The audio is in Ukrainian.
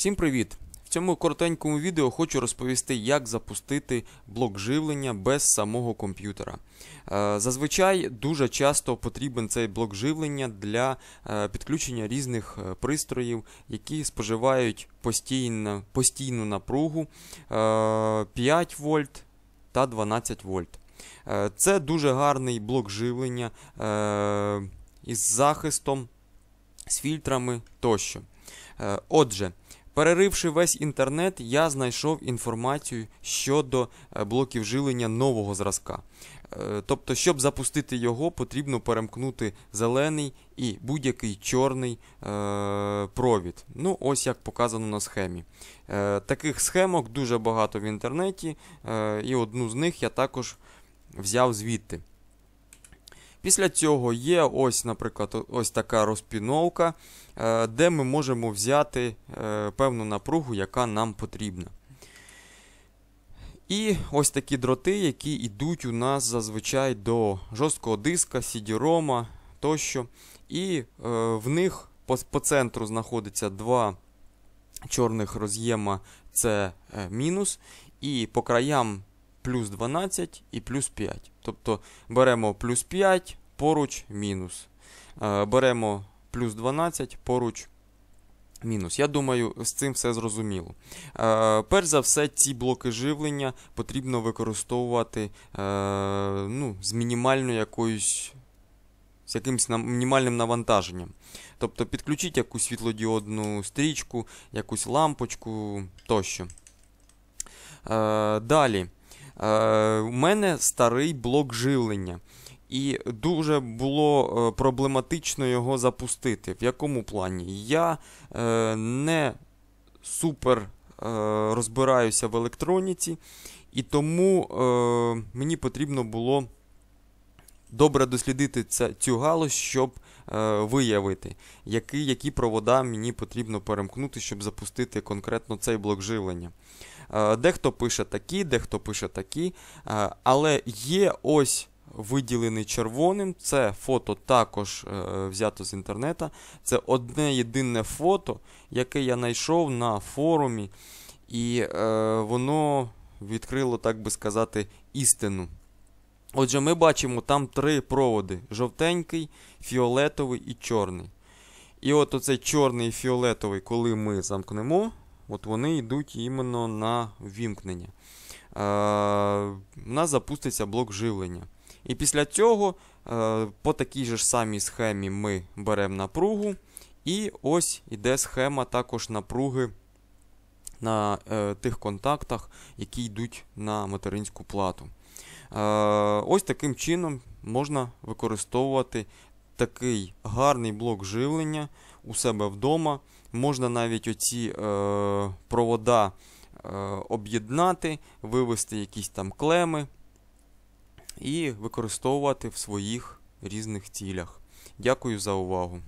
Всім привіт! В цьому коротенькому відео хочу розповісти, як запустити блок живлення без самого комп'ютера. Е, зазвичай дуже часто потрібен цей блок живлення для е, підключення різних е, пристроїв, які споживають постійну, постійну напругу 5 вольт та 12 вольт. Це дуже гарний блок живлення із захистом, з фільтрами тощо. Отже, Переривши весь інтернет, я знайшов інформацію щодо е, блоків жилення нового зразка. Е, тобто, щоб запустити його, потрібно перемкнути зелений і будь-який чорний е провід. Ну, ось як показано на схемі. Е таких схемок дуже багато в інтернеті, е і одну з них я також взяв звідти. Після цього є ось, наприклад, ось така розпіновка, е, де ми можемо взяти е, певну напругу, яка нам потрібна. І ось такі дроти, які йдуть у нас зазвичай до жорсткого диска, сідірома тощо. І е, в них по, по центру знаходиться два чорних роз'єма це мінус. І по краям плюс 12 і плюс 5. Тобто беремо плюс 5 поруч мінус. Е, беремо плюс 12 поруч. Мінус. Я думаю, з цим все зрозуміло. Е, перш за все, ці блоки живлення потрібно використовувати е, ну, з мінімальною якоюсь. З якимось мінімальним навантаженням. Тобто підключіть якусь світлодіодну стрічку, якусь лампочку тощо. Е, Далі. Е, у мене старий блок живлення. І дуже було е, проблематично його запустити. В якому плані? Я е, не супер розбираюся в електроніці, і тому мені потрібно було добре дослідити цю галузь, щоб виявити, які, які провода мені потрібно перемкнути, щоб запустити конкретно цей блок живлення. Е, дехто пише такі, дехто пише такі. Е, але є ось виділений червоним. Це фото також е, взято з інтернету. Це одне єдине фото, яке я знайшов на форумі, і воно відкрило, так би сказати, істину. Отже, ми бачимо там три проводи: жовтенький, фіолетовий і чорний. І от оцей чорний і фіолетовий, коли ми замкнемо, от вони йдуть іменно на вімкнення. У е, нас запуститься блок живлення. І після цього е, по такій же ж самій схемі ми беремо напругу. І ось іде схема також напруги на е, тих контактах, які йдуть на материнську плату. Е, Ось таким чином можна використовувати такий гарний блок живлення у себе вдома. Можна навіть оці е, провода е, об'єднати, вивести якісь там клеми і використовувати в своїх різних цілях. Дякую за увагу.